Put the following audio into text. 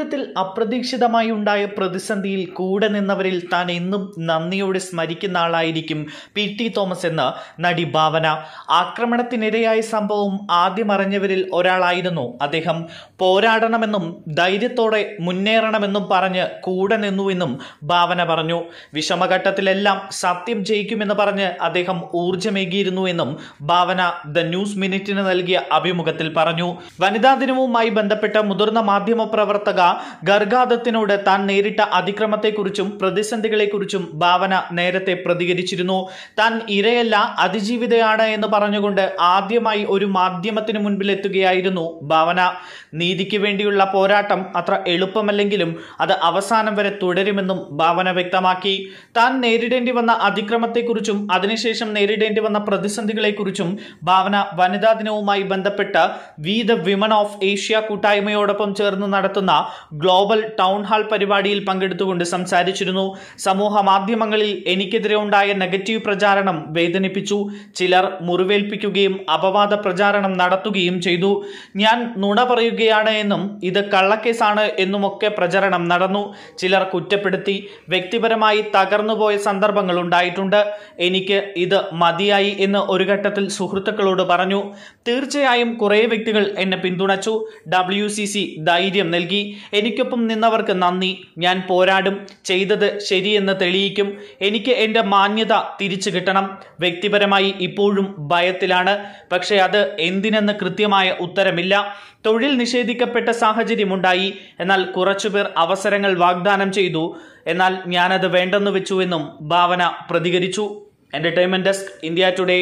ജീവിതത്തിൽ അപ്രതീക്ഷിതമായി ഉണ്ടായ പ്രതിസന്ധിയിൽ കൂടെ നിന്നവരിൽ താൻ എന്നും നന്ദിയോടെ സ്മരിക്കുന്ന ആളായിരിക്കും പി ടി തോമസ് എന്ന് നടി ഭാവന ആക്രമണത്തിനിരയായ സംഭവം ആദ്യം അറിഞ്ഞവരിൽ ഒരാളായിരുന്നു അദ്ദേഹം പോരാടണമെന്നും ധൈര്യത്തോടെ മുന്നേറണമെന്നും പറഞ്ഞ് കൂടെ നിന്നുവെന്നും ഭാവന പറഞ്ഞു വിഷമഘട്ടത്തിലെല്ലാം സത്യം ജയിക്കുമെന്ന് പറഞ്ഞ് അദ്ദേഹം ഊർജമേകിയിരുന്നുവെന്നും ഭാവന ദ ന്യൂസ് മിനിറ്റിന് നൽകിയ അഭിമുഖത്തിൽ പറഞ്ഞു വനിതാ ദിനവുമായി ബന്ധപ്പെട്ട മുതിർന്ന മാധ്യമ പ്രവർത്തക ഗർഗാദത്തിനോട് താൻ നേരിട്ട അതിക്രമത്തെക്കുറിച്ചും പ്രതിസന്ധികളെക്കുറിച്ചും ഭാവന നേരത്തെ പ്രതികരിച്ചിരുന്നു താൻ ഇരയല്ല അതിജീവിതയാണ് എന്ന് പറഞ്ഞുകൊണ്ട് ആദ്യമായി ഒരു മാധ്യമത്തിന് മുൻപിലെത്തുകയായിരുന്നു ഭാവന നീതിക്ക് വേണ്ടിയുള്ള പോരാട്ടം അത്ര എളുപ്പമല്ലെങ്കിലും അത് അവസാനം വരെ തുടരുമെന്നും ഭാവന വ്യക്തമാക്കി താൻ നേരിടേണ്ടി വന്ന അതിക്രമത്തെക്കുറിച്ചും അതിനുശേഷം നേരിടേണ്ടി വന്ന പ്രതിസന്ധികളെക്കുറിച്ചും ഭാവന വനിതാ ദിനവുമായി ബന്ധപ്പെട്ട് we the women of Asia കൂട്ടായ്മയോടൊപ്പം ചേർന്ന് നടത്തുന്ന ഗ്ലോബൽ ടൗൺ ഹാൾ പരിപാടിയിൽ പങ്കെടുത്തുകൊണ്ട് സംസാരിച്ചിരുന്നു സമൂഹ മാധ്യമങ്ങളിൽ എനിക്കെതിരെ ഉണ്ടായ നെഗറ്റീവ് പ്രചാരണം വേദനിപ്പിച്ചു ചിലർ മുറിവേൽപ്പിക്കുകയും അപവാദ പ്രചാരണം നടത്തുകയും ചെയ്തു ഞാൻ നുണ പറയുകയാണ് എന്നും ഇത് കള്ളക്കേസാണ് എന്നുമൊക്കെ പ്രചരണം നടന്നു ചിലർ കുറ്റപ്പെടുത്തി വ്യക്തിപരമായി തകർന്നുപോയ സന്ദർഭങ്ങൾ ഉണ്ടായിട്ടുണ്ട് എനിക്ക് ഇത് മതിയായി എന്ന് ഒരു ഘട്ടത്തിൽ സുഹൃത്തുക്കളോട് പറഞ്ഞു തീർച്ചയായും കുറേ വ്യക്തികൾ എന്നെ പിന്തുണച്ചു ഡബ്ല്യു ധൈര്യം നൽകി എനിക്കൊപ്പം നിന്നവർക്ക് നന്ദി ഞാൻ പോരാടും ചെയ്തത് ശരിയെന്ന് തെളിയിക്കും എനിക്ക് എൻ്റെ മാന്യത തിരിച്ചു കിട്ടണം വ്യക്തിപരമായി ഇപ്പോഴും ഭയത്തിലാണ് പക്ഷേ അത് എന്തിനെന്ന് കൃത്യമായ ഉത്തരമില്ല തൊഴിൽ നിഷേധിക്കപ്പെട്ട സാഹചര്യമുണ്ടായി എന്നാൽ കുറച്ചുപേർ അവസരങ്ങൾ വാഗ്ദാനം ചെയ്തു എന്നാൽ ഞാനത് വേണ്ടെന്ന് വെച്ചുവെന്നും ഭാവന പ്രതികരിച്ചു എൻ്റർടൈൻമെൻറ് ഡെസ്ക് ഇന്ത്യ ടുഡേ